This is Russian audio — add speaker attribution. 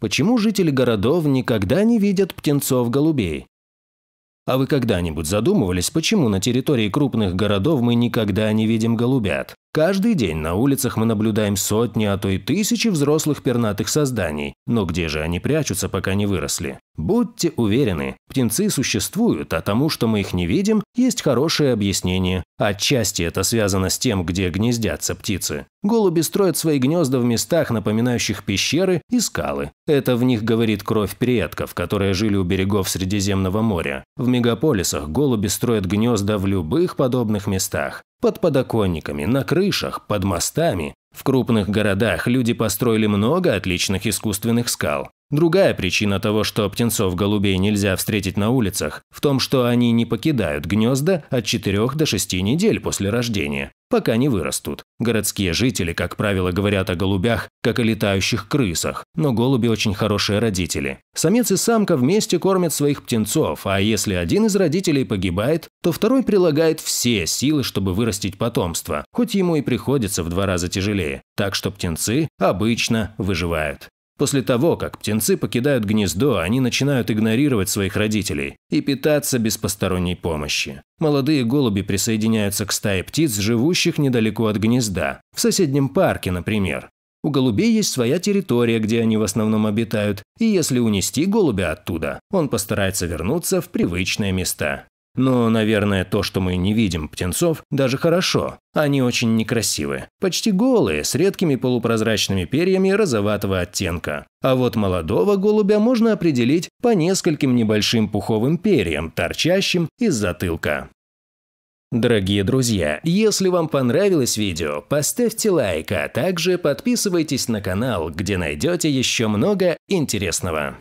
Speaker 1: Почему жители городов никогда не видят птенцов-голубей? А вы когда-нибудь задумывались, почему на территории крупных городов мы никогда не видим голубят? Каждый день на улицах мы наблюдаем сотни, а то и тысячи взрослых пернатых созданий. Но где же они прячутся, пока не выросли? Будьте уверены, птенцы существуют, а тому, что мы их не видим, есть хорошее объяснение. Отчасти это связано с тем, где гнездятся птицы. Голуби строят свои гнезда в местах, напоминающих пещеры и скалы. Это в них говорит кровь предков, которые жили у берегов Средиземного моря. В мегаполисах голуби строят гнезда в любых подобных местах. Под подоконниками, на крышах, под мостами. В крупных городах люди построили много отличных искусственных скал. Другая причина того, что птенцов-голубей нельзя встретить на улицах, в том, что они не покидают гнезда от 4 до 6 недель после рождения пока не вырастут. Городские жители, как правило, говорят о голубях, как о летающих крысах, но голуби очень хорошие родители. Самец и самка вместе кормят своих птенцов, а если один из родителей погибает, то второй прилагает все силы, чтобы вырастить потомство, хоть ему и приходится в два раза тяжелее. Так что птенцы обычно выживают. После того, как птенцы покидают гнездо, они начинают игнорировать своих родителей и питаться без посторонней помощи. Молодые голуби присоединяются к стае птиц, живущих недалеко от гнезда, в соседнем парке, например. У голубей есть своя территория, где они в основном обитают, и если унести голубя оттуда, он постарается вернуться в привычные места. Но, наверное, то, что мы не видим птенцов, даже хорошо. Они очень некрасивы. Почти голые, с редкими полупрозрачными перьями розоватого оттенка. А вот молодого голубя можно определить по нескольким небольшим пуховым перьям, торчащим из затылка. Дорогие друзья, если вам понравилось видео, поставьте лайк, а также подписывайтесь на канал, где найдете еще много интересного.